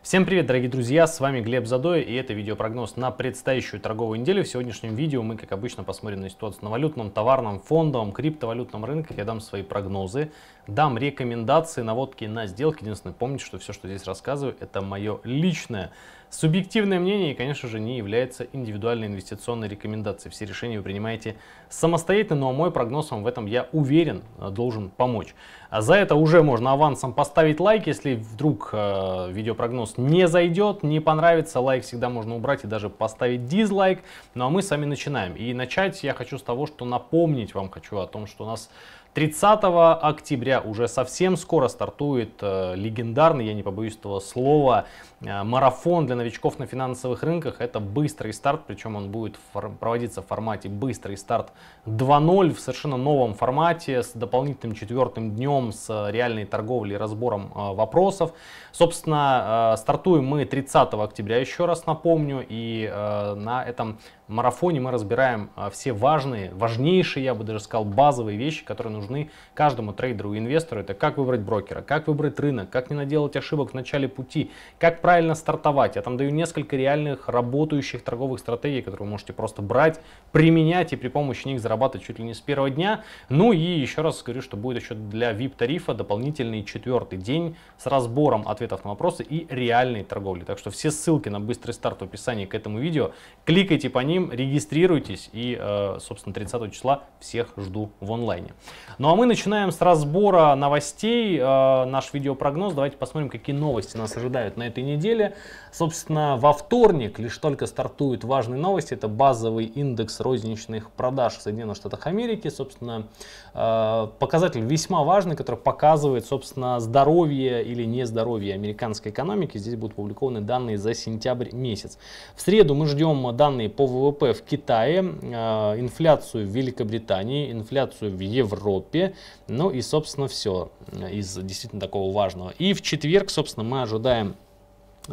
Всем привет, дорогие друзья, с вами Глеб Задоя и это видеопрогноз на предстоящую торговую неделю. В сегодняшнем видео мы, как обычно, посмотрим на ситуацию на валютном, товарном, фондовом, криптовалютном рынке. Я дам свои прогнозы дам рекомендации, наводки на сделки. Единственное, помните, что все, что здесь рассказываю, это мое личное субъективное мнение и, конечно же, не является индивидуальной инвестиционной рекомендацией. Все решения вы принимаете самостоятельно, но мой прогноз вам в этом, я уверен, должен помочь. А за это уже можно авансом поставить лайк, если вдруг э, видеопрогноз не зайдет, не понравится, лайк всегда можно убрать и даже поставить дизлайк. Ну а мы сами начинаем. И начать я хочу с того, что напомнить вам хочу о том, что у нас 30 октября уже совсем скоро стартует э, легендарный, я не побоюсь этого слова, э, марафон для новичков на финансовых рынках. Это быстрый старт, причем он будет проводиться в формате быстрый старт 2.0 в совершенно новом формате с дополнительным четвертым днем с реальной торговлей и разбором э, вопросов. Собственно, стартуем мы 30 октября, еще раз напомню, и на этом марафоне мы разбираем все важные, важнейшие, я бы даже сказал, базовые вещи, которые нужно нужны каждому трейдеру и инвестору. Это как выбрать брокера, как выбрать рынок, как не наделать ошибок в начале пути, как правильно стартовать. Я там даю несколько реальных работающих торговых стратегий, которые вы можете просто брать, применять и при помощи них зарабатывать чуть ли не с первого дня. Ну и еще раз скажу, что будет еще для VIP-тарифа дополнительный четвертый день с разбором ответов на вопросы и реальной торговли. Так что все ссылки на быстрый старт в описании к этому видео. Кликайте по ним, регистрируйтесь и, э, собственно, 30 числа всех жду в онлайне. Ну а мы начинаем с разбора новостей. Э, наш видеопрогноз. Давайте посмотрим, какие новости нас ожидают на этой неделе. Собственно, во вторник лишь только стартуют важные новости. Это базовый индекс розничных продаж в Соединенных Штатах Америки. Собственно, э, показатель весьма важный, который показывает, собственно, здоровье или нездоровье американской экономики. Здесь будут опубликованы данные за сентябрь месяц. В среду мы ждем данные по ВВП в Китае, э, инфляцию в Великобритании, инфляцию в Европе столпе. Ну и, собственно, все из действительно такого важного. И в четверг, собственно, мы ожидаем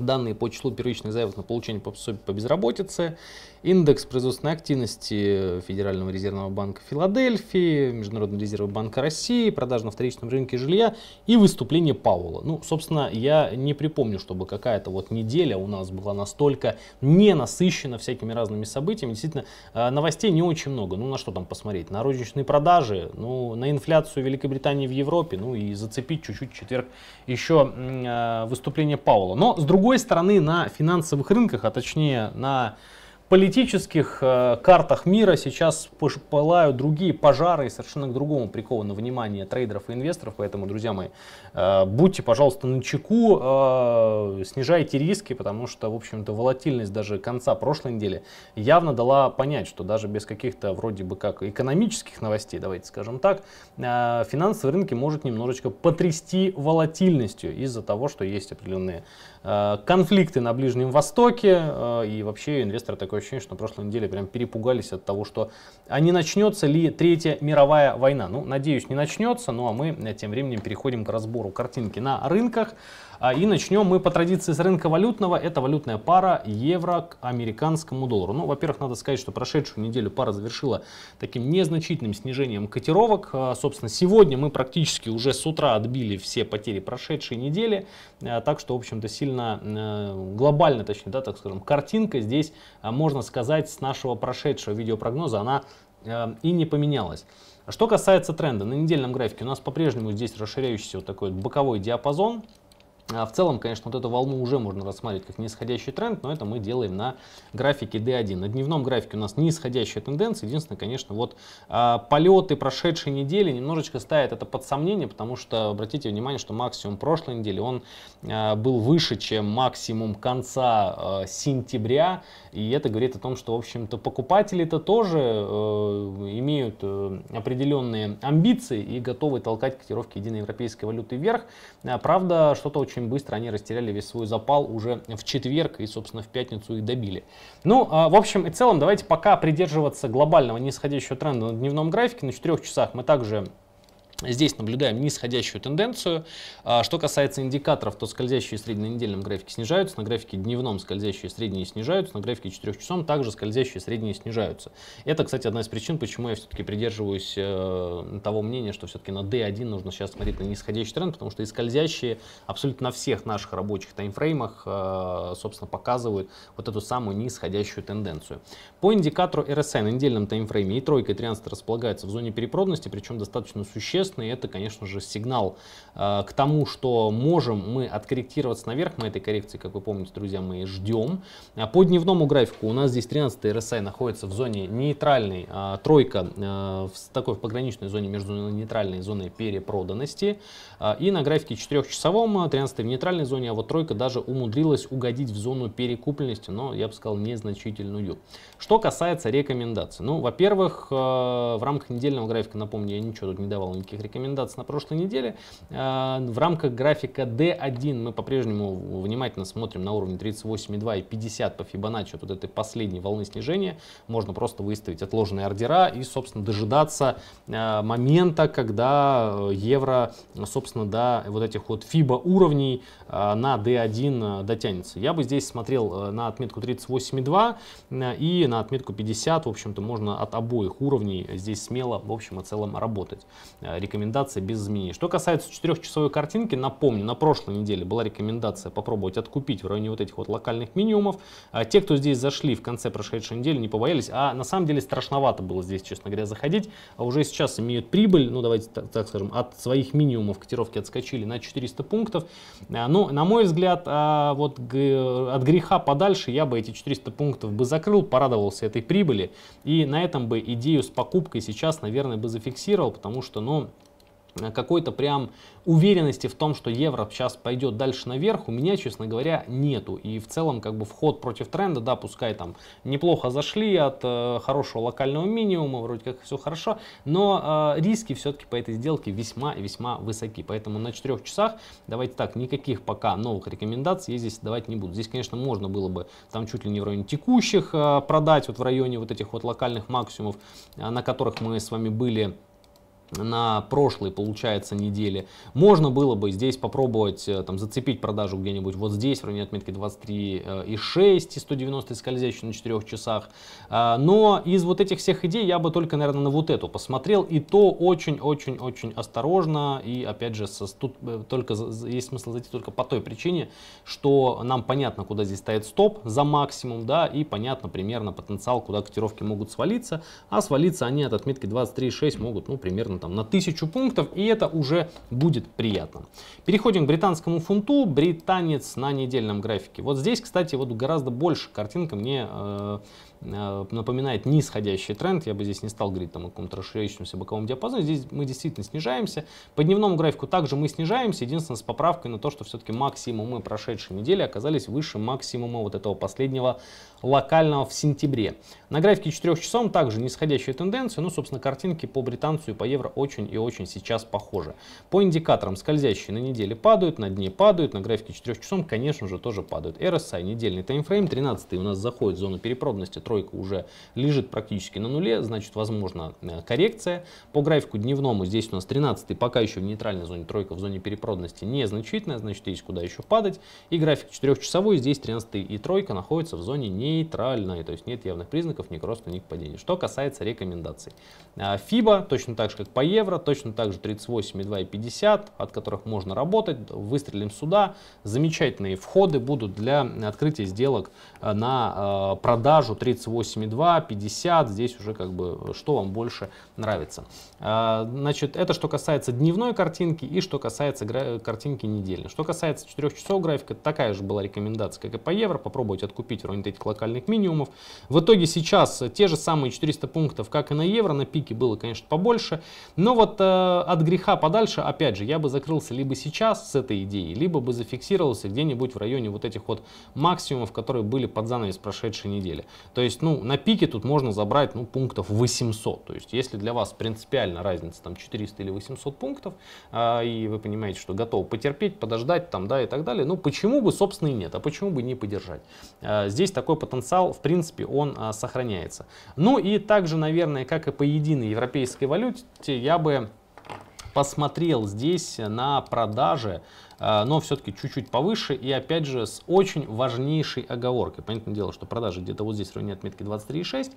данные по числу первичных заявок на получение пособий по безработице, индекс производственной активности Федерального резервного банка Филадельфии, Международного резервного банка России, продажи на вторичном рынке жилья и выступление Паула. Ну, собственно, я не припомню, чтобы какая-то вот неделя у нас была настолько не насыщена всякими разными событиями. Действительно, э, новостей не очень много. Ну, на что там посмотреть? На розничные продажи, ну, на инфляцию Великобритании в Европе, ну и зацепить чуть-чуть четверг еще э, выступление Паула. Но, с другой другой стороны, на финансовых рынках, а точнее на политических э, картах мира сейчас пылают другие пожары и совершенно к другому приковано внимание трейдеров и инвесторов. Поэтому, друзья мои, э, будьте, пожалуйста, на чеку, э, снижайте риски, потому что, в общем-то, волатильность даже конца прошлой недели явно дала понять, что даже без каких-то вроде бы как экономических новостей, давайте скажем так, э, финансовые рынки может немножечко потрясти волатильностью из-за того, что есть определенные Э, конфликты на Ближнем Востоке. Э, и вообще инвесторы такое ощущение, что на прошлой неделе прям перепугались от того, что а не начнется ли Третья мировая война. Ну, надеюсь, не начнется. Ну а мы э, тем временем переходим к разбору картинки на рынках. А, и начнем мы по традиции с рынка валютного. Это валютная пара евро к американскому доллару. Ну, во-первых, надо сказать, что прошедшую неделю пара завершила таким незначительным снижением котировок. Собственно, сегодня мы практически уже с утра отбили все потери прошедшей недели. Так что, в общем-то, сильно глобально, э, глобально, точнее, да, так скажем, картинка здесь, э, можно сказать, с нашего прошедшего видеопрогноза, она э, и не поменялась. Что касается тренда, на недельном графике у нас по-прежнему здесь расширяющийся вот такой боковой диапазон, а В целом, конечно, вот эту волну уже можно рассматривать как нисходящий тренд, но это мы делаем на графике D1. На дневном графике у нас нисходящая тенденция. Единственное, конечно, вот а, полеты прошедшей недели немножечко ставят это под сомнение, потому что, обратите внимание, что максимум прошлой недели, он а, был выше, чем максимум конца а, сентября. И это говорит о том, что, в общем-то, покупатели-то тоже э, имеют э, определенные амбиции и готовы толкать котировки единой европейской валюты вверх. Правда, что-то очень очень быстро они растеряли весь свой запал уже в четверг и, собственно, в пятницу их добили. Ну, а, в общем и целом, давайте пока придерживаться глобального нисходящего тренда на дневном графике. На 4 часах мы также Здесь наблюдаем нисходящую тенденцию. А, что касается индикаторов, то скользящие средние на недельном графике снижаются, на графике дневном скользящие средние снижаются, на графике 4 часов также скользящие средние снижаются. Это, кстати, одна из причин, почему я все-таки придерживаюсь э, того мнения, что все-таки на D1 нужно сейчас смотреть на нисходящий тренд, потому что и скользящие абсолютно на всех наших рабочих таймфреймах, э, собственно, показывают вот эту самую нисходящую тенденцию. По индикатору RSI на недельном таймфрейме и тройка и 13 располагаются в зоне перепроданности, причем достаточно существенно существенный. Это, конечно же, сигнал э, к тому, что можем мы откорректироваться наверх. Мы этой коррекции, как вы помните, друзья, мы ждем. А по дневному графику у нас здесь 13 RSI находится в зоне нейтральной. Э, тройка э, в такой в пограничной зоне между нейтральной зоной перепроданности. Э, и на графике 4-часовом 13 э, в нейтральной зоне, а вот тройка даже умудрилась угодить в зону перекупленности, но, я бы сказал, незначительную. Что касается рекомендаций. Ну, во-первых, э, в рамках недельного графика, напомню, я ничего тут не давал, никаких банковских рекомендаций на прошлой неделе. Э, в рамках графика D1 мы по-прежнему внимательно смотрим на уровне 38,2 и 50 по Fibonacci вот этой последней волны снижения. Можно просто выставить отложенные ордера и, собственно, дожидаться э, момента, когда э, евро, собственно, до вот этих вот FIBA уровней на D1 дотянется. Я бы здесь смотрел на отметку 38,2 и на отметку 50. В общем-то, можно от обоих уровней здесь смело, в общем и целом, работать рекомендация без изменений. Что касается четырехчасовой картинки, напомню, на прошлой неделе была рекомендация попробовать откупить в районе вот этих вот локальных минимумов. А, те, кто здесь зашли в конце прошедшей недели, не побоялись, а на самом деле страшновато было здесь, честно говоря, заходить. А уже сейчас имеют прибыль, ну давайте так, так скажем, от своих минимумов котировки отскочили на 400 пунктов. А, но, ну, на мой взгляд, а, вот от греха подальше я бы эти 400 пунктов бы закрыл, порадовался этой прибыли. И на этом бы идею с покупкой сейчас, наверное, бы зафиксировал, потому что, ну, Э, какой-то прям уверенности в том, что евро сейчас пойдет дальше наверх, у меня, честно говоря, нету. И в целом, как бы, вход против тренда, да, пускай там неплохо зашли от э, хорошего локального минимума, вроде как все хорошо, но э, риски все-таки по этой сделке весьма-весьма высоки. Поэтому на 4 часах, давайте так, никаких пока новых рекомендаций я здесь давать не буду. Здесь, конечно, можно было бы там чуть ли не в районе текущих э, продать, вот в районе вот этих вот локальных максимумов, э, на которых мы с вами были на прошлой, получается, неделе. Можно было бы здесь попробовать э, там, зацепить продажу где-нибудь вот здесь, в районе отметки 23,6 э, и 190 скользящую на 4 часах. А, но из вот этих всех идей я бы только, наверное, на вот эту посмотрел. И то очень-очень-очень осторожно. И, опять же, тут э, только, есть смысл зайти только по той причине, что нам понятно, куда здесь стоит стоп за максимум, да, и понятно примерно потенциал, куда котировки могут свалиться. А свалиться они от отметки 23,6 могут, ну, примерно там, на 1000 пунктов, и это уже будет приятно. Переходим к британскому фунту. Британец на недельном графике. Вот здесь, кстати, вот гораздо больше картинка мне э, Э, напоминает нисходящий тренд. Я бы здесь не стал говорить там, о каком-то расширяющемся боковом диапазоне. Здесь мы действительно снижаемся. По дневному графику также мы снижаемся. Единственное, с поправкой на то, что все-таки максимумы прошедшей недели оказались выше максимума вот этого последнего локального в сентябре. На графике 4 часов также нисходящая тенденция. Ну, собственно, картинки по британцу и по евро очень и очень сейчас похожи. По индикаторам скользящие на неделе падают, на дне падают, на графике 4 часов, конечно же, тоже падают. RSI, недельный таймфрейм, 13 у нас заходит в зону перепроданности тройка уже лежит практически на нуле, значит, возможно, э, коррекция. По графику дневному здесь у нас 13 пока еще в нейтральной зоне, тройка в зоне перепроданности незначительная, значит, есть куда еще падать. И график 4-часовой, здесь 13 и тройка находятся в зоне нейтральной, то есть нет явных признаков ни к росту, ни к падению. Что касается рекомендаций. А, ФИБА, точно так же, как по евро, точно так же 38,2 и 50, от которых можно работать. Выстрелим сюда. Замечательные входы будут для открытия сделок э, на э, продажу 30 38,2, 50, здесь уже как бы что вам больше нравится. А, значит, это что касается дневной картинки и что касается картинки недельной. Что касается 4 часов графика, такая же была рекомендация, как и по евро, попробуйте откупить в районе этих локальных минимумов. В итоге сейчас те же самые 400 пунктов, как и на евро, на пике было, конечно, побольше, но вот э, от греха подальше, опять же, я бы закрылся либо сейчас с этой идеей, либо бы зафиксировался где-нибудь в районе вот этих вот максимумов, которые были под занавес прошедшей недели. То есть есть, ну, на пике тут можно забрать, ну, пунктов 800. То есть, если для вас принципиально разница там 400 или 800 пунктов, а, и вы понимаете, что готовы потерпеть, подождать там, да, и так далее, ну, почему бы, собственно, и нет, а почему бы не подержать? А, здесь такой потенциал, в принципе, он а, сохраняется. Ну, и также, наверное, как и по единой европейской валюте, я бы посмотрел здесь на продаже. А, но все-таки чуть-чуть повыше и опять же с очень важнейшей оговоркой. Понятное дело, что продажи где-то вот здесь в районе отметки 23,6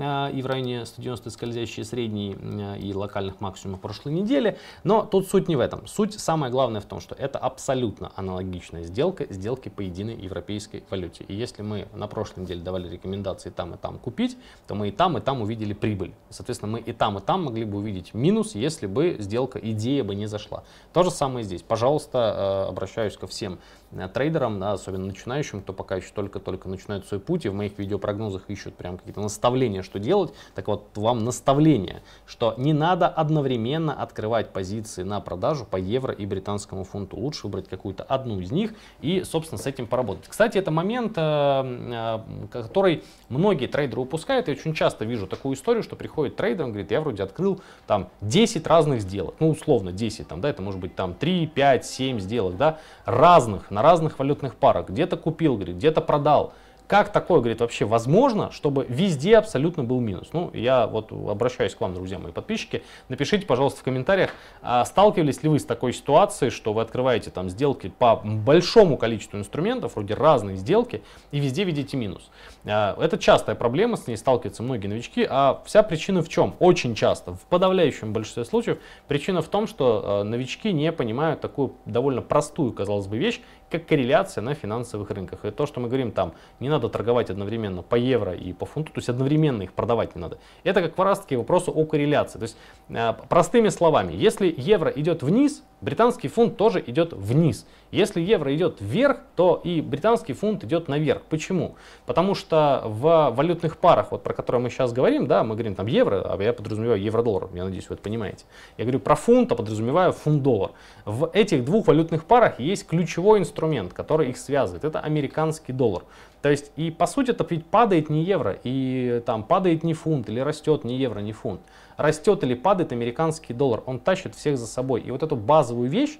а, и в районе 190 скользящие средние а, и локальных максимумов прошлой недели, но тут суть не в этом. Суть самое главное в том, что это абсолютно аналогичная сделка сделки по единой европейской валюте. И если мы на прошлой неделе давали рекомендации там и там купить, то мы и там, и там увидели прибыль. Соответственно, мы и там, и там могли бы увидеть минус, если бы сделка, идея бы не зашла. То же самое здесь. Пожалуйста, Э, обращаюсь ко всем Э, трейдерам, да, особенно начинающим, кто пока еще только-только начинает свой путь, и в моих видеопрогнозах ищут прям какие-то наставления, что делать. Так вот, вам наставление, что не надо одновременно открывать позиции на продажу по евро и британскому фунту. Лучше выбрать какую-то одну из них и, собственно, с этим поработать. Кстати, это момент, э, э, который многие трейдеры упускают. Я очень часто вижу такую историю, что приходит трейдер, он говорит, я вроде открыл там 10 разных сделок, ну, условно 10, там, да, это может быть там 3, 5, 7 сделок, да, разных, на разных валютных парах, где-то купил, говорит, где-то продал. Как такое, говорит, вообще возможно, чтобы везде абсолютно был минус? Ну, я вот обращаюсь к вам, друзья мои подписчики. Напишите, пожалуйста, в комментариях, а, сталкивались ли вы с такой ситуацией, что вы открываете там сделки по большому количеству инструментов, вроде разные сделки, и везде видите минус. А, это частая проблема, с ней сталкиваются многие новички. А вся причина в чем? Очень часто, в подавляющем большинстве случаев, причина в том, что а, новички не понимают такую довольно простую, казалось бы, вещь, как корреляция на финансовых рынках. И то, что мы говорим там, не надо торговать одновременно по евро и по фунту, то есть одновременно их продавать не надо. Это как раз таки вопрос о корреляции. То есть э, простыми словами, если евро идет вниз, британский фунт тоже идет вниз. Если евро идет вверх, то и британский фунт идет наверх. Почему? Потому что в валютных парах, вот про которые мы сейчас говорим, да, мы говорим там евро, а я подразумеваю евро-доллар, я надеюсь, вы это понимаете. Я говорю про фунт, а подразумеваю фунт-доллар. В этих двух валютных парах есть ключевой инструмент, который их связывает. Это американский доллар. То есть, и по сути это ведь падает не евро, и там падает не фунт, или растет не евро, не фунт. Растет или падает американский доллар, он тащит всех за собой. И вот эту базовую вещь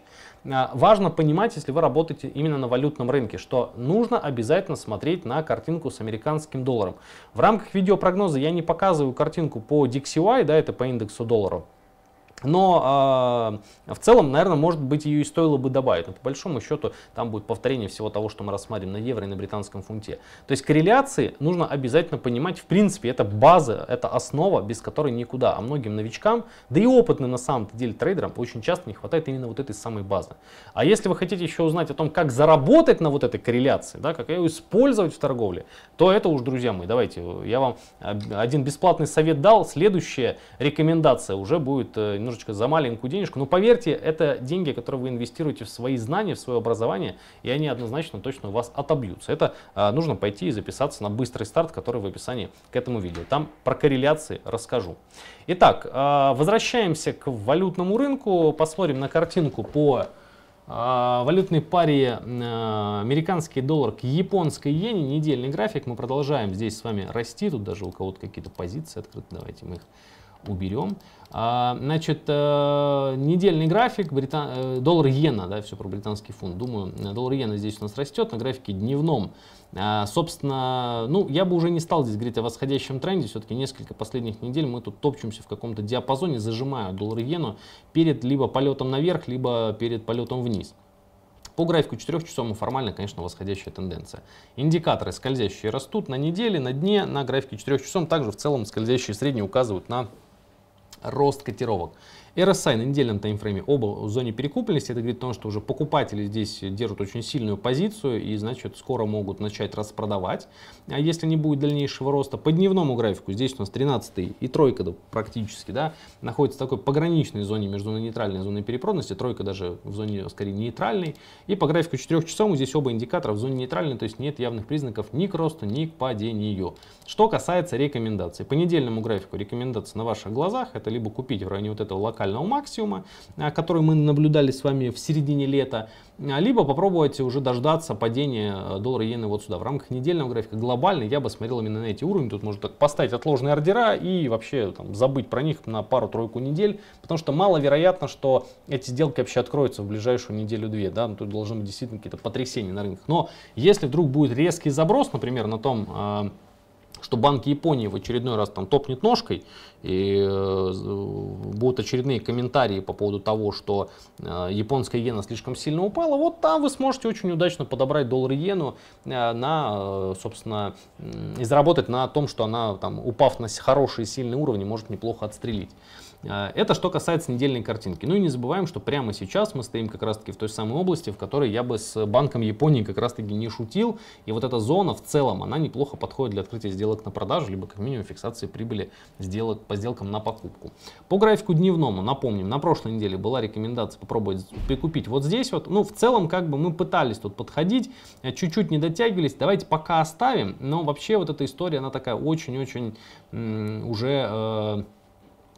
а, важно понимать, если вы работаете именно на валютном рынке, что нужно обязательно смотреть на картинку с американским долларом. В рамках видеопрогноза я не показываю картинку по DXY, да, это по индексу доллара, но э, в целом, наверное, может быть, ее и стоило бы добавить. Но по большому счету там будет повторение всего того, что мы рассматриваем на евро и на британском фунте. То есть корреляции нужно обязательно понимать. В принципе, это база, это основа, без которой никуда. А многим новичкам, да и опытным на самом деле трейдерам, очень часто не хватает именно вот этой самой базы. А если вы хотите еще узнать о том, как заработать на вот этой корреляции, да, как ее использовать в торговле, то это уж, друзья мои, давайте, я вам э, один бесплатный совет дал, следующая рекомендация уже будет немножко э, немножечко за маленькую денежку. Но поверьте, это деньги, которые вы инвестируете в свои знания, в свое образование, и они однозначно точно у вас отобьются. Это а, нужно пойти и записаться на быстрый старт, который в описании к этому видео. Там про корреляции расскажу. Итак, а, возвращаемся к валютному рынку, посмотрим на картинку по а, валютной паре а, американский доллар к японской иене, недельный график, мы продолжаем здесь с вами расти, тут даже у кого-то какие-то позиции открыты, давайте мы их уберем. А, значит, э, недельный график, британ... Э, доллар иена, да, все про британский фунт, думаю, э, доллар иена здесь у нас растет, на графике дневном. А, собственно, ну, я бы уже не стал здесь говорить о восходящем тренде, все-таки несколько последних недель мы тут топчемся в каком-то диапазоне, зажимая доллар иену перед либо полетом наверх, либо перед полетом вниз. По графику 4 часов мы формально, конечно, восходящая тенденция. Индикаторы скользящие растут на неделе, на дне, на графике 4 часов также в целом скользящие средние указывают на рост котировок. RSI на недельном таймфрейме оба в зоне перекупленности. Это говорит о том, что уже покупатели здесь держат очень сильную позицию и, значит, скоро могут начать распродавать, а если не будет дальнейшего роста. По дневному графику здесь у нас 13 и тройка практически, да, находится в такой пограничной зоне между нейтральной и зоной перепроданности. Тройка даже в зоне, скорее, нейтральной. И по графику 4 часов здесь оба индикатора в зоне нейтральной, то есть нет явных признаков ни к росту, ни к падению. Что касается рекомендаций. По недельному графику рекомендация на ваших глазах это либо купить в районе вот этого локального локального максимума, э, который мы наблюдали с вами в середине лета, э, либо попробовать уже дождаться падения э, доллара иены вот сюда. В рамках недельного графика глобально я бы смотрел именно на эти уровни. Тут можно так поставить отложенные ордера и вообще там, забыть про них на пару-тройку недель, потому что маловероятно, что эти сделки вообще откроются в ближайшую неделю-две. Да? Ну, тут должны быть действительно какие-то потрясения на рынках. Но если вдруг будет резкий заброс, например, на том что Банк Японии в очередной раз там топнет ножкой, и э, будут очередные комментарии по поводу того, что э, японская иена слишком сильно упала, вот там вы сможете очень удачно подобрать доллар иену э, на, собственно, и заработать на том, что она там, упав на хорошие сильные уровни, может неплохо отстрелить. А, это что касается недельной картинки. Ну и не забываем, что прямо сейчас мы стоим как раз-таки в той самой области, в которой я бы с Банком Японии как раз-таки не шутил. И вот эта зона в целом, она неплохо подходит для открытия сделок на продажу, либо как минимум фиксации прибыли сделок, по сделкам на покупку. По графику дневному, напомним, на прошлой неделе была рекомендация попробовать прикупить вот здесь вот. Ну, в целом, как бы мы пытались тут подходить, э, чуть-чуть не дотягивались. Давайте пока оставим, но вообще вот эта история, она такая очень-очень уже... Э,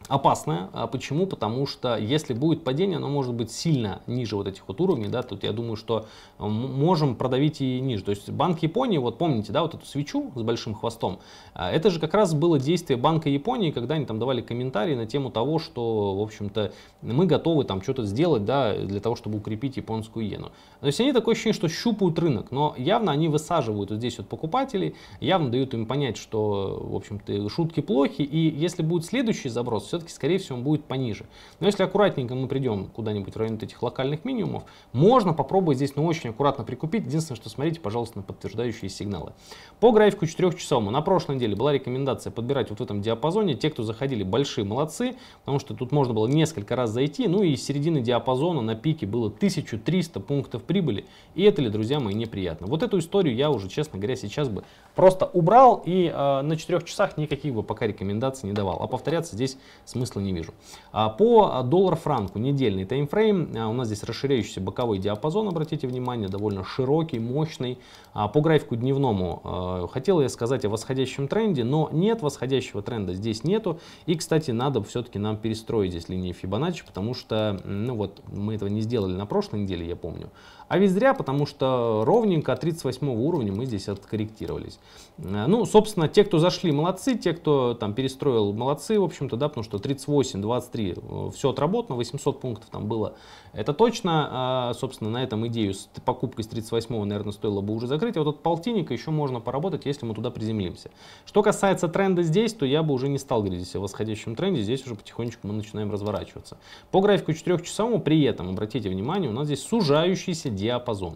опасная. А почему? Потому что если будет падение, оно может быть сильно ниже вот этих вот уровней, да, тут я думаю, что можем продавить и ниже. То есть Банк Японии, вот помните, да, вот эту свечу с большим хвостом, а, это же как раз было действие Банка Японии, когда они там давали комментарии на тему того, что, в общем-то, мы готовы там что-то сделать, да, для того, чтобы укрепить японскую иену. То есть они такое ощущение, что щупают рынок, но явно они высаживают вот здесь вот покупателей, явно дают им понять, что, в общем-то, шутки плохи, и если будет следующий заброс, все-таки, скорее всего, он будет пониже. Но если аккуратненько мы придем куда-нибудь в район этих локальных минимумов, можно попробовать здесь, ну, очень аккуратно прикупить. Единственное, что смотрите, пожалуйста, на подтверждающие сигналы. По графику 4-часовому на прошлой неделе была рекомендация подбирать вот в этом диапазоне. Те, кто заходили, большие молодцы, потому что тут можно было несколько раз зайти, ну и середины диапазона на пике было 1300 пунктов прибыли. И это ли, друзья мои, неприятно? Вот эту историю я уже, честно говоря, сейчас бы просто убрал и э, на 4 часах никаких бы пока рекомендаций не давал. А повторяться здесь смысла не вижу. А по доллар-франку недельный таймфрейм. А у нас здесь расширяющийся боковой диапазон, обратите внимание, довольно широкий, мощный. А по графику дневному э, хотел я сказать о восходящем тренде, но нет, восходящего тренда здесь нету. И, кстати, надо все-таки нам перестроить здесь линии Fibonacci, потому что ну вот мы этого не сделали на прошлой неделе, я помню. А ведь зря, потому что ровненько от 38 уровня мы здесь откорректировались. Э, ну, собственно, те, кто зашли, молодцы, те, кто там перестроил, молодцы, в общем-то, да, потому что 38, 23, все отработано, 800 пунктов там было, это точно. А, собственно, на этом идею с покупкой с 38, наверное, стоило бы уже закрыть. А вот этот полтинник еще можно поработать, если мы туда приземлимся. Что касается тренда здесь, то я бы уже не стал говорить здесь о восходящем тренде, здесь уже потихонечку мы начинаем разворачиваться. По графику 4-часовому при этом, обратите внимание, у нас здесь сужающийся диапазон.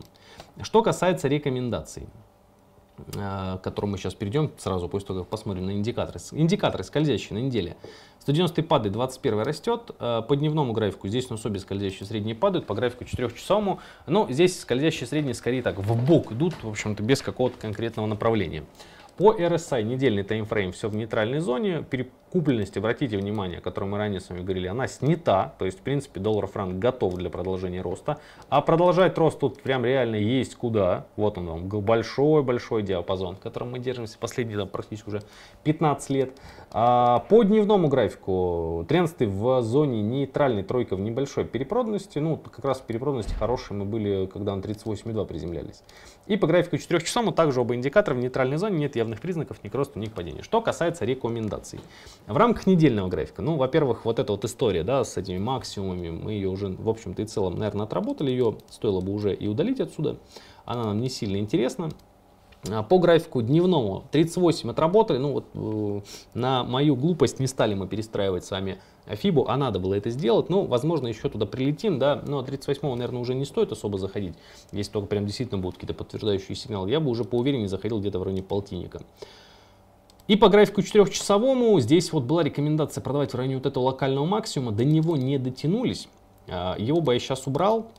Что касается рекомендаций, э, к которому мы сейчас перейдем сразу после того, как посмотрим на индикаторы. Индикаторы скользящие на неделе. 190 падает, 21 растет. Э, по дневному графику здесь у нас обе скользящие средние падают, по графику 4-часовому. Но здесь скользящие средние скорее так в бок идут, в общем-то, без какого-то конкретного направления. По RSI недельный таймфрейм все в нейтральной зоне, купленность, обратите внимание, о которой мы ранее с вами говорили, она снята, то есть, в принципе, доллар-франк готов для продолжения роста, а продолжать рост тут прям реально есть куда, вот он вам, большой-большой диапазон, в котором мы держимся последние, там, практически уже 15 лет. А по дневному графику, тренды в зоне нейтральной, тройка в небольшой перепроданности, ну, как раз в перепроданности хорошие мы были, когда на 38,2 приземлялись. И по графику 4 часам, также оба индикатора в нейтральной зоне, нет явных признаков ни к росту, ни к падению. Что касается рекомендаций. В рамках недельного графика, ну, во-первых, вот эта вот история, да, с этими максимумами, мы ее уже, в общем-то и целом, наверное, отработали, ее стоило бы уже и удалить отсюда, она нам не сильно интересна. А, по графику дневному 38 отработали, ну вот э, на мою глупость не стали мы перестраивать с вами Фибу, а надо было это сделать, ну, возможно, еще туда прилетим, да, но 38-го, наверное, уже не стоит особо заходить, если только прям действительно будут какие-то подтверждающие сигналы, я бы уже по увереннее заходил где-то в районе полтинника. И по графику четырехчасовому здесь вот была рекомендация продавать в районе вот этого локального максимума. До него не дотянулись. А, его бы я сейчас убрал.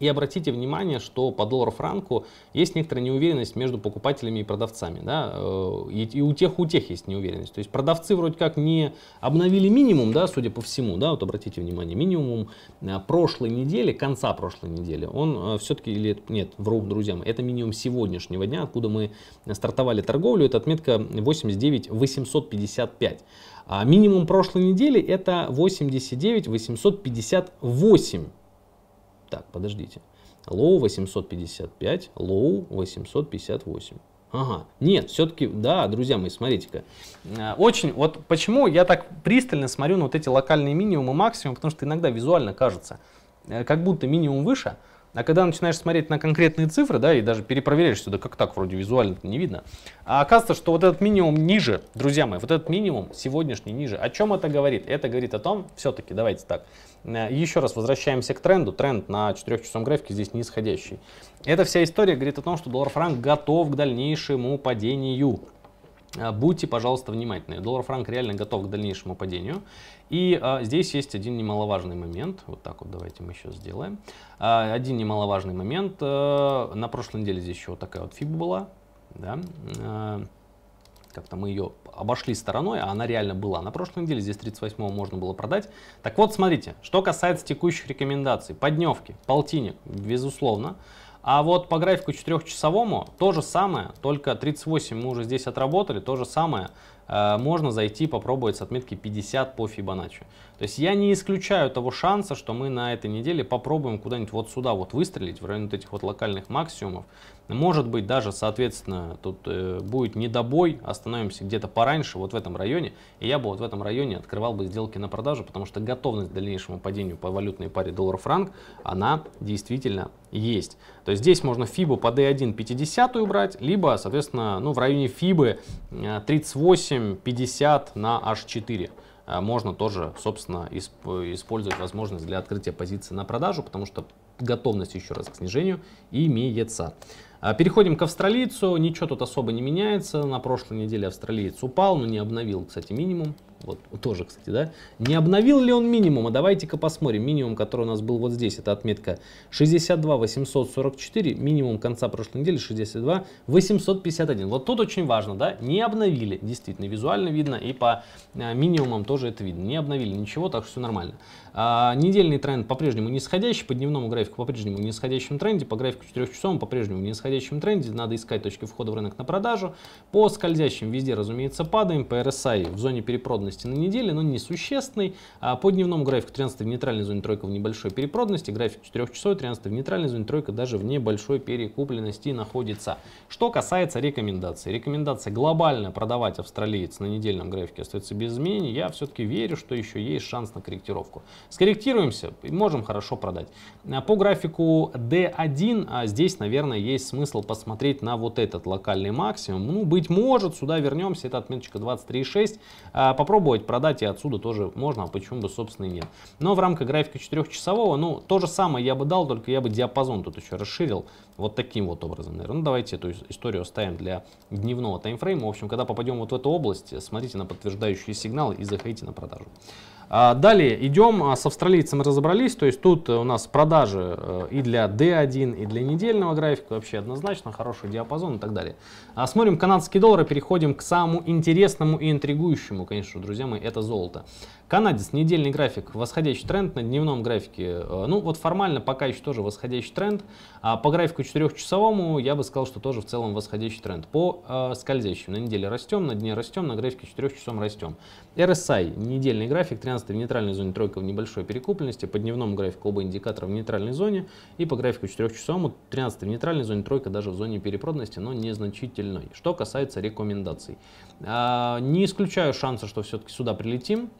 И обратите внимание, что по доллар-франку есть некоторая неуверенность между покупателями и продавцами. Да? Э, и, и у тех, у тех есть неуверенность. То есть продавцы вроде как не обновили минимум, да, судя по всему. Да? Вот обратите внимание, минимум э, прошлой недели, конца прошлой недели, он э, все-таки, или нет, вру, друзья мои, это минимум сегодняшнего дня, откуда мы стартовали торговлю, это отметка 89 855. А минимум прошлой недели это 89 858. Так, подождите. Лоу 855, лоу 858. Ага, нет, все-таки, да, друзья мои, смотрите-ка. Э, очень, вот почему я так пристально смотрю на вот эти локальные минимумы и максимумы, потому что иногда визуально кажется, э, как будто минимум выше, а когда начинаешь смотреть на конкретные цифры, да, и даже перепроверяешь сюда, как так, вроде визуально не видно, а оказывается, что вот этот минимум ниже, друзья мои, вот этот минимум сегодняшний ниже. О чем это говорит? Это говорит о том, все-таки, давайте так, э, еще раз возвращаемся к тренду. Тренд на 4-часовом графике здесь нисходящий. Эта вся история говорит о том, что доллар-франк готов к дальнейшему падению. Э, будьте, пожалуйста, внимательны. Доллар-франк реально готов к дальнейшему падению. И а, здесь есть один немаловажный момент. Вот так вот давайте мы еще сделаем. А, один немаловажный момент. А, на прошлой неделе здесь еще вот такая вот фиба была. Да? А, как-то мы ее обошли стороной, а она реально была. На прошлой неделе здесь 38 можно было продать. Так вот, смотрите, что касается текущих рекомендаций. Подневки, полтинник, безусловно. А вот по графику четырехчасовому то же самое, только 38 мы уже здесь отработали, то же самое. Э, можно зайти попробовать с отметки 50 по Fibonacci. То есть я не исключаю того шанса, что мы на этой неделе попробуем куда-нибудь вот сюда вот выстрелить, в районе вот этих вот локальных максимумов. Может быть, даже, соответственно, тут э, будет недобой, остановимся где-то пораньше, вот в этом районе. И я бы вот в этом районе открывал бы сделки на продажу, потому что готовность к дальнейшему падению по валютной паре доллар-франк, она действительно есть. То есть здесь можно FIBA по D1 50 убрать, либо, соответственно, ну, в районе FIBA 38-50 э, на H4. А, можно тоже, собственно, исп использовать возможность для открытия позиции на продажу, потому что готовность еще раз к снижению имеется. А, переходим к австралийцу. Ничего тут особо не меняется. На прошлой неделе австралиец упал, но не обновил, кстати, минимум. Вот тоже, кстати, да? Не обновил ли он минимум? А давайте-ка посмотрим. Минимум, который у нас был вот здесь, это отметка 62 844, минимум конца прошлой недели 62 851. Вот тут очень важно, да? Не обновили, действительно, визуально видно и по э, минимумам тоже это видно. Не обновили ничего, так что все нормально. А, недельный тренд по-прежнему нисходящий, по дневному графику по-прежнему в нисходящем тренде, по графику 4 часов по-прежнему в нисходящем тренде, надо искать точки входа в рынок на продажу. По скользящим везде, разумеется, падаем, по RSI в зоне перепроданности на неделе, но несущественный. А по дневному графику 13 в нейтральной зоне тройка в небольшой перепроданности, график 4 часов 13 в нейтральной зоне тройка даже в небольшой перекупленности находится. Что касается рекомендаций. Рекомендация глобально продавать австралиец на недельном графике остается без изменений. Я все-таки верю, что еще есть шанс на корректировку. Скорректируемся и можем хорошо продать. А, по графику D1 а, здесь, наверное, есть смысл посмотреть на вот этот локальный максимум. Ну, быть может, сюда вернемся, это отметочка 23.6. А, попробовать продать и отсюда тоже можно, а почему бы, собственно, и нет. Но в рамках графика 4-часового, ну, то же самое я бы дал, только я бы диапазон тут еще расширил вот таким вот образом, наверное. Ну, давайте эту историю оставим для дневного таймфрейма. В общем, когда попадем вот в эту область, смотрите на подтверждающие сигналы и заходите на продажу. А, далее идем, а, с австралийцем разобрались, то есть тут у нас продажи э, и для D1, и для недельного графика вообще однозначно, хороший диапазон и так далее. А, смотрим канадские доллары, переходим к самому интересному и интригующему, конечно, друзья мои, это золото. Канадец, недельный график, восходящий тренд на дневном графике. Э, ну, вот формально пока еще тоже восходящий тренд. А по графику четырехчасовому я бы сказал, что тоже в целом восходящий тренд. По э, скользящим. На неделе растем, на дне растем, на графике четырехчасовом растем. RSI, недельный график, 13 в нейтральной зоне, тройка в небольшой перекупленности. По дневному графику оба индикатора в нейтральной зоне. И по графику четырехчасовому 13 в нейтральной зоне, тройка даже в зоне перепроданности, но незначительной. Что касается рекомендаций. Э, не исключаю шанса, что все-таки сюда прилетим.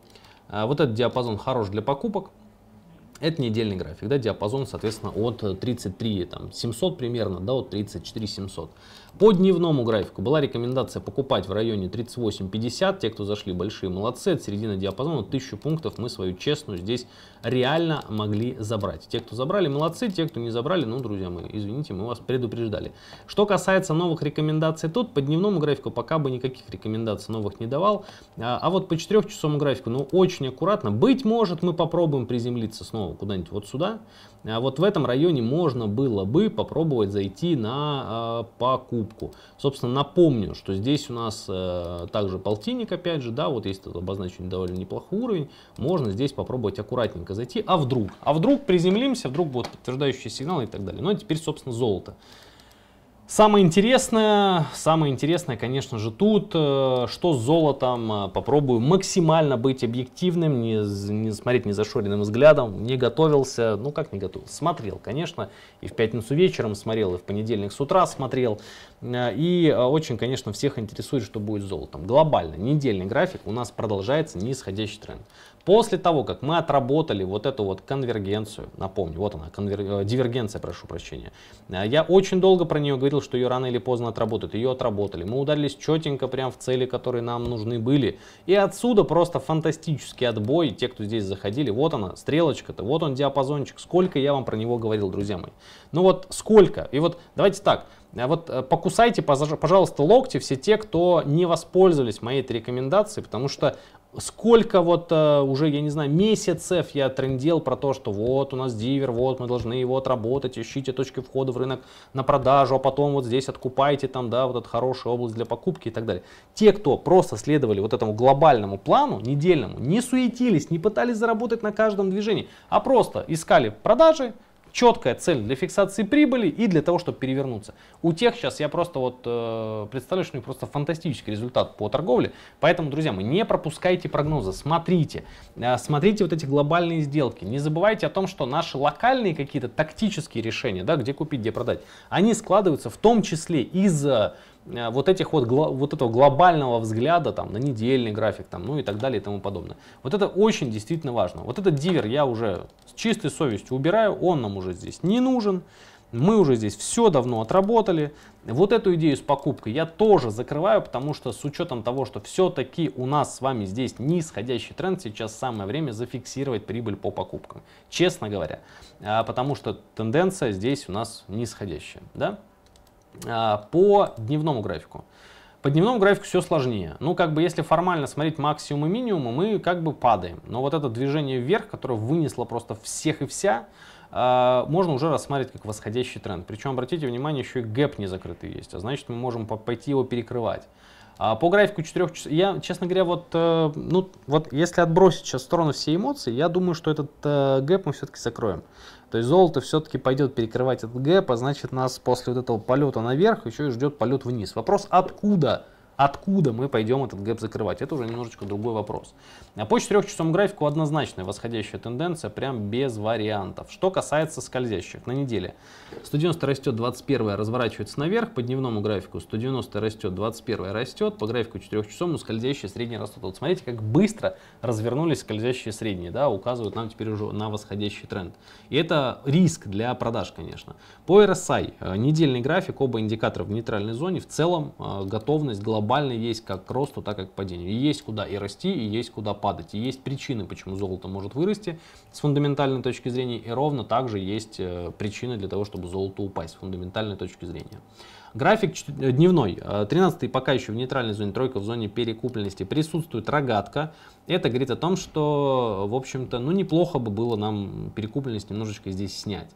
А вот этот диапазон хорош для покупок. Это недельный график, да, диапазон, соответственно, от 33 там, 700 примерно да, да, 34 700. По дневному графику была рекомендация покупать в районе 38-50. Те, кто зашли, большие молодцы. От середины диапазона 1000 пунктов мы свою честную здесь реально могли забрать. Те, кто забрали, молодцы. Те, кто не забрали, ну, друзья мои, извините, мы вас предупреждали. Что касается новых рекомендаций тут, по дневному графику пока бы никаких рекомендаций новых не давал. А, а вот по 4-часовому графику, ну, очень аккуратно. Быть может, мы попробуем приземлиться снова куда-нибудь вот сюда. А вот в этом районе можно было бы попробовать зайти на э, покупку покупку. Собственно, напомню, что здесь у нас э, также полтинник, опять же, да, вот есть тут обозначен довольно неплохой уровень, можно здесь попробовать аккуратненько зайти, а вдруг, а вдруг приземлимся, вдруг будут подтверждающие сигналы и так далее. Ну, а теперь, собственно, золото. Самое интересное, самое интересное, конечно же, тут, э, что с золотом. Э, попробую максимально быть объективным, не, не смотреть незашоренным взглядом. Не готовился, ну как не готовился, смотрел, конечно, и в пятницу вечером смотрел, и в понедельник с утра смотрел. Э, и очень, конечно, всех интересует, что будет с золотом. Глобально, недельный график у нас продолжается нисходящий тренд. После того, как мы отработали вот эту вот конвергенцию, напомню, вот она, конвер... Э, дивергенция, прошу прощения. Э, я очень долго про нее говорил, что ее рано или поздно отработают. Ее отработали. Мы ударились четенько прямо в цели, которые нам нужны были. И отсюда просто фантастический отбой. Те, кто здесь заходили, вот она, стрелочка-то, вот он диапазончик. Сколько я вам про него говорил, друзья мои. Ну вот сколько. И вот давайте так. Э, вот покусайте, пожалуйста, локти все те, кто не воспользовались моей этой рекомендацией, потому что сколько вот э, уже, я не знаю, месяцев я трендел про то, что вот у нас дивер, вот мы должны его отработать, ищите точки входа в рынок на продажу, а потом вот здесь откупайте там, да, вот это хорошая область для покупки и так далее. Те, кто просто следовали вот этому глобальному плану недельному, не суетились, не пытались заработать на каждом движении, а просто искали продажи, четкая цель для фиксации прибыли и для того, чтобы перевернуться. У тех сейчас я просто вот э, представляю, что у них просто фантастический результат по торговле. Поэтому, друзья мы не пропускайте прогнозы, смотрите, э, смотрите вот эти глобальные сделки. Не забывайте о том, что наши локальные какие-то тактические решения, да, где купить, где продать, они складываются в том числе из э, Э, вот, этих вот, вот этого глобального взгляда там, на недельный график там, ну и так далее и тому подобное. Вот это очень действительно важно. Вот этот дивер я уже с чистой совестью убираю, он нам уже здесь не нужен. Мы уже здесь все давно отработали. Вот эту идею с покупкой я тоже закрываю, потому что с учетом того, что все-таки у нас с вами здесь нисходящий тренд, сейчас самое время зафиксировать прибыль по покупкам, честно говоря. А, потому что тенденция здесь у нас нисходящая. Да? А, по дневному графику. По дневному графику все сложнее. Ну, как бы, если формально смотреть максимум и минимум, мы как бы падаем. Но вот это движение вверх, которое вынесло просто всех и вся, а, можно уже рассматривать как восходящий тренд. Причем, обратите внимание, еще и гэп не закрытый есть, а значит, мы можем пойти его перекрывать. А по графику 4 часов, я, честно говоря, вот, э, ну, вот если отбросить сейчас в сторону все эмоции, я думаю, что этот э, гэп мы все-таки закроем. То есть золото все-таки пойдет перекрывать этот гэп, а значит нас после вот этого полета наверх еще и ждет полет вниз. Вопрос откуда? Откуда мы пойдем этот гэп закрывать? Это уже немножечко другой вопрос. А по четырехчасовому графику однозначная восходящая тенденция, прям без вариантов. Что касается скользящих на неделе. 190 растет, 21 разворачивается наверх, по дневному графику 190 растет, 21 растет, по графику четырехчасовому скользящие средние растут. Вот смотрите, как быстро развернулись скользящие средние, да, указывают нам теперь уже на восходящий тренд. И это риск для продаж, конечно. По RSI, э, недельный график, оба индикатора в нейтральной зоне, в целом э, готовность глобально глобально есть как к росту, так и к падению. И есть куда и расти, и есть куда падать. И есть причины, почему золото может вырасти с фундаментальной точки зрения, и ровно также есть э, причины для того, чтобы золото упасть с фундаментальной точки зрения. График э, дневной. 13 э, пока еще в нейтральной зоне, тройка в зоне перекупленности. Присутствует рогатка. Это говорит о том, что, в общем-то, ну неплохо бы было нам перекупленность немножечко здесь снять.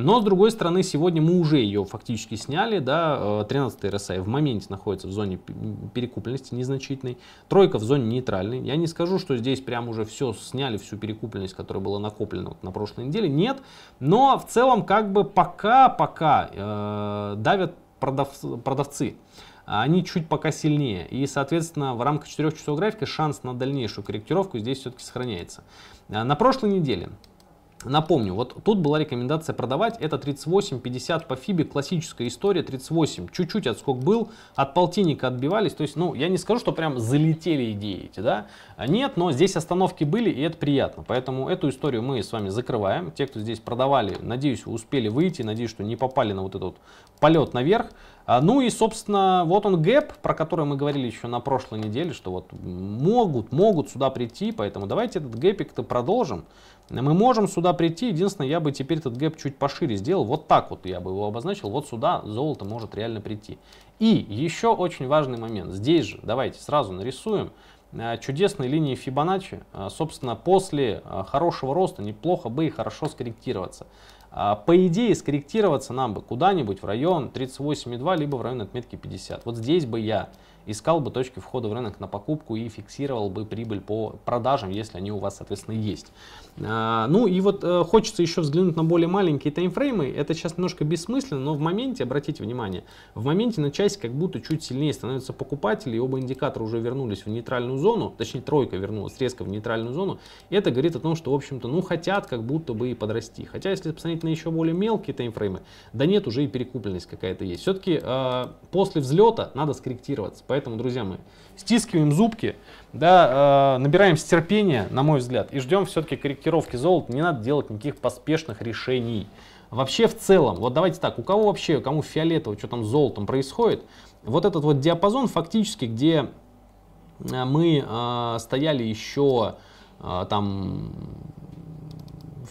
Но, с другой стороны, сегодня мы уже ее фактически сняли, да, 13 э, RSI в моменте находится в зоне перекупленности незначительной, тройка в зоне нейтральной. Я не скажу, что здесь прям уже все сняли, всю перекупленность, которая была накоплена вот на прошлой неделе, нет, но в целом как бы пока-пока э, давят продав, продавцы они чуть пока сильнее. И, соответственно, в рамках 4 часов графика шанс на дальнейшую корректировку здесь все-таки сохраняется. Э, на прошлой неделе Напомню, вот тут была рекомендация продавать, это 38,50 по фибе, классическая история, 38, чуть-чуть отскок был, от полтинника отбивались, то есть, ну, я не скажу, что прям залетели идеи эти, да, а нет, но здесь остановки были, и это приятно, поэтому эту историю мы с вами закрываем, те, кто здесь продавали, надеюсь, успели выйти, надеюсь, что не попали на вот этот вот полет наверх, а, ну и, собственно, вот он гэп, про который мы говорили еще на прошлой неделе, что вот могут, могут сюда прийти, поэтому давайте этот гэпик-то продолжим. Мы можем сюда прийти, единственное, я бы теперь этот гэп чуть пошире сделал, вот так вот я бы его обозначил, вот сюда золото может реально прийти. И еще очень важный момент, здесь же, давайте сразу нарисуем, э, чудесной линии Фибоначчи, э, собственно, после э, хорошего роста неплохо бы и хорошо скорректироваться. А, по идее, скорректироваться нам бы куда-нибудь в район 38,2, либо в район отметки 50. Вот здесь бы я искал бы точки входа в рынок на покупку и фиксировал бы прибыль по продажам, если они у вас, соответственно, есть. А, ну и вот э, хочется еще взглянуть на более маленькие таймфреймы. Это сейчас немножко бессмысленно, но в моменте, обратите внимание, в моменте на часть как будто чуть сильнее становятся покупатели, и оба индикатора уже вернулись в нейтральную зону, точнее тройка вернулась резко в нейтральную зону. Это говорит о том, что, в общем-то, ну хотят как будто бы и подрасти. Хотя, если посмотреть на еще более мелкие таймфреймы, да нет, уже и перекупленность какая-то есть. Все-таки э, после взлета надо скорректироваться. Поэтому, друзья мои, стискиваем зубки, да, э, набираемся терпения, на мой взгляд, и ждем все-таки корректировки золота. Не надо делать никаких поспешных решений. Вообще в целом, вот давайте так, у кого вообще, кому фиолетово, что там с золотом происходит, вот этот вот диапазон фактически, где э, мы э, стояли еще э, там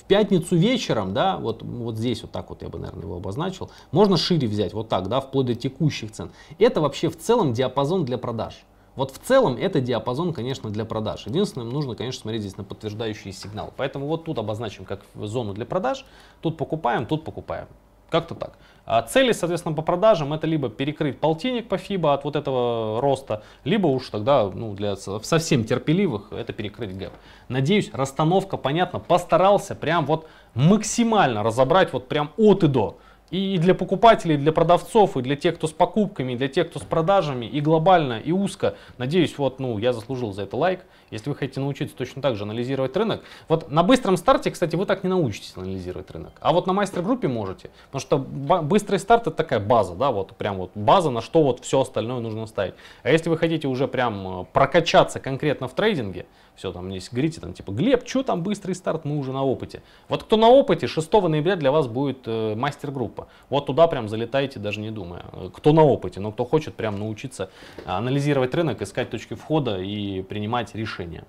пятницу вечером, да, вот, вот здесь вот так вот я бы, наверное, его обозначил, можно шире взять, вот так, да, вплоть до текущих цен. Это вообще в целом диапазон для продаж. Вот в целом это диапазон, конечно, для продаж. Единственное, нужно, конечно, смотреть здесь на подтверждающие сигналы. Поэтому вот тут обозначим как зону для продаж, тут покупаем, тут покупаем. Как-то так. А цели, соответственно, по продажам это либо перекрыть полтинник по FIBA от вот этого роста, либо уж тогда ну, для совсем терпеливых это перекрыть гэп. Надеюсь, расстановка понятна. Постарался прям вот максимально разобрать вот прям от и до. И для покупателей, и для продавцов, и для тех, кто с покупками, и для тех, кто с продажами, и глобально, и узко. Надеюсь, вот, ну, я заслужил за это лайк. Если вы хотите научиться точно так же анализировать рынок, вот на быстром старте, кстати, вы так не научитесь анализировать рынок. А вот на мастер-группе можете, потому что быстрый старт это такая база, да, вот прям вот база, на что вот все остальное нужно ставить. А если вы хотите уже прям э, прокачаться конкретно в трейдинге, все, там есть, говорите там типа, Глеб, что там быстрый старт, мы уже на опыте. Вот кто на опыте, 6 ноября для вас будет э, мастер-группа. Вот туда прям залетаете даже не думая. Э, кто на опыте, но кто хочет прям научиться э, анализировать рынок, искать точки входа и принимать решения повышения.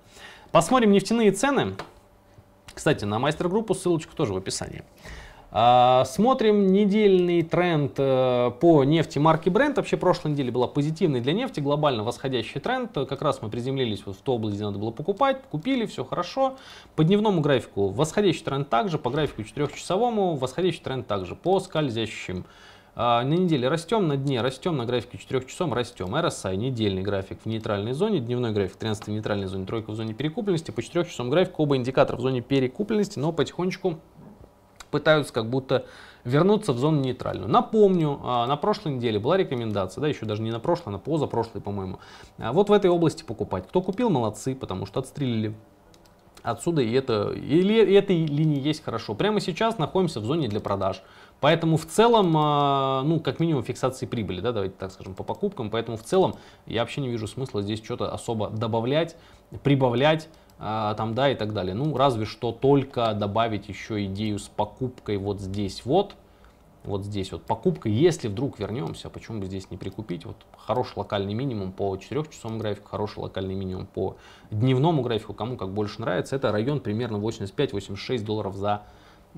Посмотрим нефтяные цены. Кстати, на мастер-группу ссылочку тоже в описании. А, смотрим недельный тренд э, по нефти марки Brent. Вообще прошлой неделе была позитивной для нефти, глобально восходящий тренд. Как раз мы приземлились вот в ту область, где надо было покупать, купили, все хорошо. По дневному графику восходящий тренд также, по графику четырехчасовому восходящий тренд также, по скользящим а, на неделе растем, на дне растем, на графике 4 часов растем. RSI, недельный график в нейтральной зоне, дневной график 13 в нейтральной зоне, тройка в зоне перекупленности. По 4 часам графику оба индикатора в зоне перекупленности, но потихонечку пытаются как будто вернуться в зону нейтральную. Напомню, а, на прошлой неделе была рекомендация, да, еще даже не на прошлой, а на позапрошлой, по-моему, а, вот в этой области покупать. Кто купил, молодцы, потому что отстрелили. Отсюда и, это, и этой линии есть хорошо. Прямо сейчас находимся в зоне для продаж. Поэтому в целом, а, ну, как минимум фиксации прибыли, да, давайте так скажем, по покупкам. Поэтому в целом я вообще не вижу смысла здесь что-то особо добавлять, прибавлять а, там, да, и так далее. Ну, разве что только добавить еще идею с покупкой вот здесь вот, вот здесь вот покупка, если вдруг вернемся, почему бы здесь не прикупить, вот хороший локальный минимум по 4 часовому графику, хороший локальный минимум по дневному графику, кому как больше нравится, это район примерно 85-86 долларов за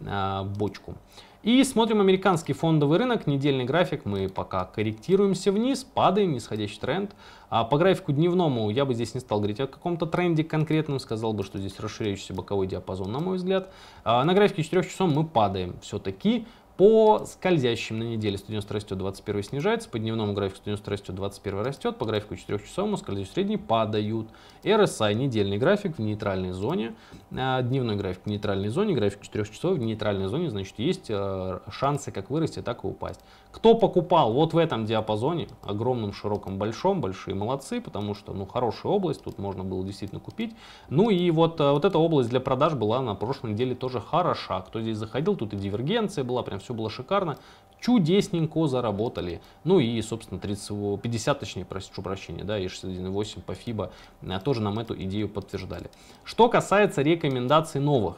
а, бочку. И смотрим американский фондовый рынок, недельный график, мы пока корректируемся вниз, падаем, нисходящий тренд. А по графику дневному я бы здесь не стал говорить о каком-то тренде конкретном, сказал бы, что здесь расширяющийся боковой диапазон, на мой взгляд. А на графике 4 часов мы падаем все-таки, по скользящим на неделе 190 растет, 21 снижается. По дневному графику 190 растет, 21 растет. По графику 4-часовому скользящие средние падают. RSI недельный график в нейтральной зоне. А, дневной график в нейтральной зоне. График 4 часов в нейтральной зоне. Значит, есть э, шансы как вырасти, так и упасть. Кто покупал вот в этом диапазоне, огромном, широком, большом, большие молодцы, потому что ну, хорошая область, тут можно было действительно купить. Ну и вот, э, вот эта область для продаж была на прошлой неделе тоже хороша. Кто здесь заходил, тут и дивергенция была, прям все все было шикарно, чудесненько заработали. Ну и, собственно, 30, 50, точнее, прошу прощения, да, и 61.8 по FIBA а, тоже нам эту идею подтверждали. Что касается рекомендаций новых.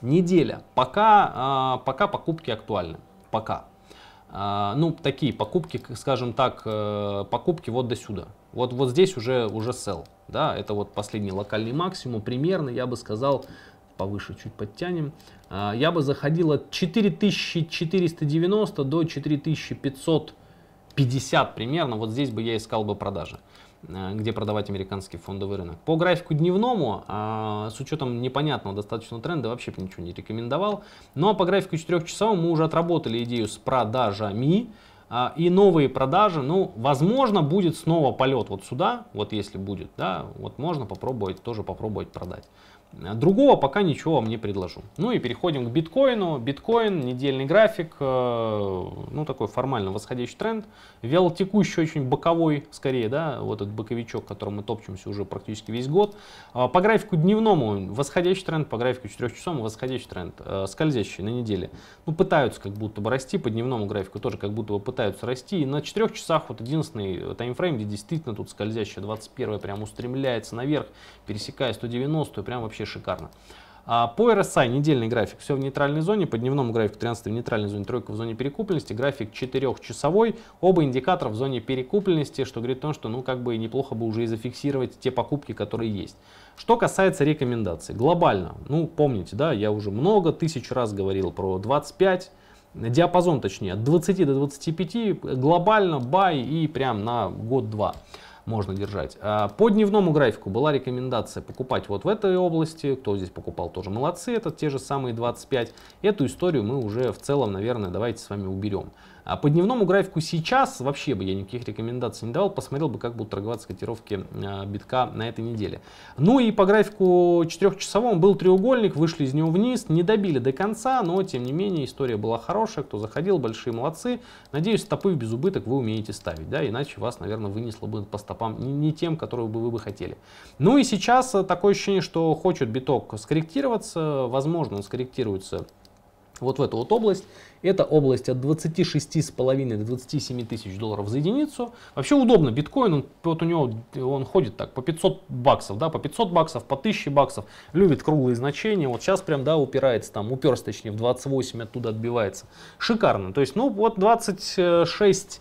Неделя. Пока, а, пока покупки актуальны. Пока. А, ну, такие покупки, скажем так, э, покупки вот до сюда. Вот, вот здесь уже, уже sell. Да, это вот последний локальный максимум. Примерно, я бы сказал, повыше чуть подтянем, а, я бы заходил от 4490 до 4550 примерно. Вот здесь бы я искал бы продажи а, где продавать американский фондовый рынок. По графику дневному, а, с учетом непонятного достаточно тренда, вообще бы ничего не рекомендовал. Ну а по графику 4-часовому мы уже отработали идею с продажами и новые продажи, ну, возможно, будет снова полет вот сюда, вот если будет, да, вот можно попробовать, тоже попробовать продать. Другого пока ничего вам не предложу. Ну и переходим к биткоину. Биткоин, недельный график, э, ну такой формально восходящий тренд. Вел текущий, очень боковой, скорее, да, вот этот боковичок, которым мы топчемся уже практически весь год. А, по графику дневному восходящий тренд, по графику 4 часам восходящий тренд, э, скользящий на неделе. Ну пытаются как будто бы расти, по дневному графику тоже как будто бы пытаются расти. И на 4 часах вот единственный э, таймфрейм, где действительно тут скользящая 21 прям устремляется наверх, пересекая 190 прям вообще вообще шикарно. А по RSI недельный график все в нейтральной зоне, по дневному графику 13 в нейтральной зоне, тройка в зоне перекупленности, график 4-часовой, оба индикатора в зоне перекупленности, что говорит о том, что ну как бы неплохо бы уже и зафиксировать те покупки, которые есть. Что касается рекомендаций, глобально, ну помните, да, я уже много тысяч раз говорил про 25, диапазон точнее, от 20 до 25, глобально бай и прям на год-два можно держать. А по дневному графику была рекомендация покупать вот в этой области. Кто здесь покупал, тоже молодцы. Это те же самые 25. Эту историю мы уже в целом, наверное, давайте с вами уберем. А по дневному графику сейчас вообще бы я никаких рекомендаций не давал, посмотрел бы, как будут торговаться котировки э, битка на этой неделе. Ну и по графику четырехчасовому был треугольник, вышли из него вниз, не добили до конца, но тем не менее история была хорошая, кто заходил, большие молодцы. Надеюсь, стопы без убыток вы умеете ставить, да, иначе вас, наверное, вынесло бы по стопам не, не тем, которые бы вы бы хотели. Ну и сейчас э, такое ощущение, что хочет биток скорректироваться, возможно, он скорректируется вот в эту вот область. Это область от 26,5 до 27 тысяч долларов за единицу. Вообще удобно, биткоин, он, вот у него он ходит так по 500 баксов, да, по 500 баксов, по 1000 баксов, любит круглые значения. Вот сейчас прям, да, упирается там, уперся точнее в 28, оттуда отбивается. Шикарно, то есть, ну вот 26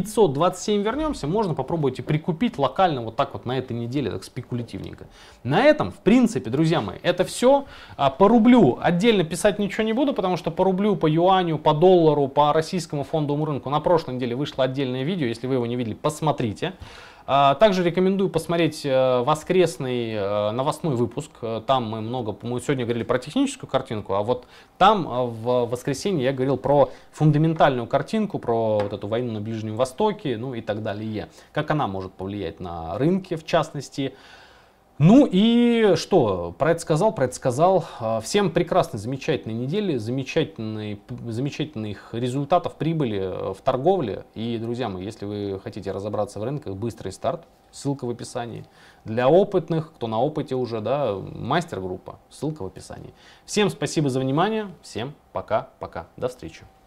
527 вернемся, можно попробовать и прикупить локально вот так вот на этой неделе, так спекулятивненько. На этом, в принципе, друзья мои, это все. А по рублю отдельно писать ничего не буду, потому что по рублю, по юаню, по доллару, по российскому фондовому рынку на прошлой неделе вышло отдельное видео. Если вы его не видели, посмотрите. А, также рекомендую посмотреть э, воскресный э, новостной выпуск. Э, там мы много, мы сегодня говорили про техническую картинку, а вот там в воскресенье я говорил про фундаментальную картинку, про вот эту войну на Ближнем Востоке, ну и так далее. Как она может повлиять на рынки, в частности. Ну и что? Про это сказал, про это сказал. А, всем прекрасной, замечательной недели, замечательной, замечательных результатов прибыли э, в торговле. И, друзья мои, если вы хотите разобраться в рынках, быстрый старт, ссылка в описании. Для опытных, кто на опыте уже, да, мастер-группа, ссылка в описании. Всем спасибо за внимание, всем пока-пока, до встречи.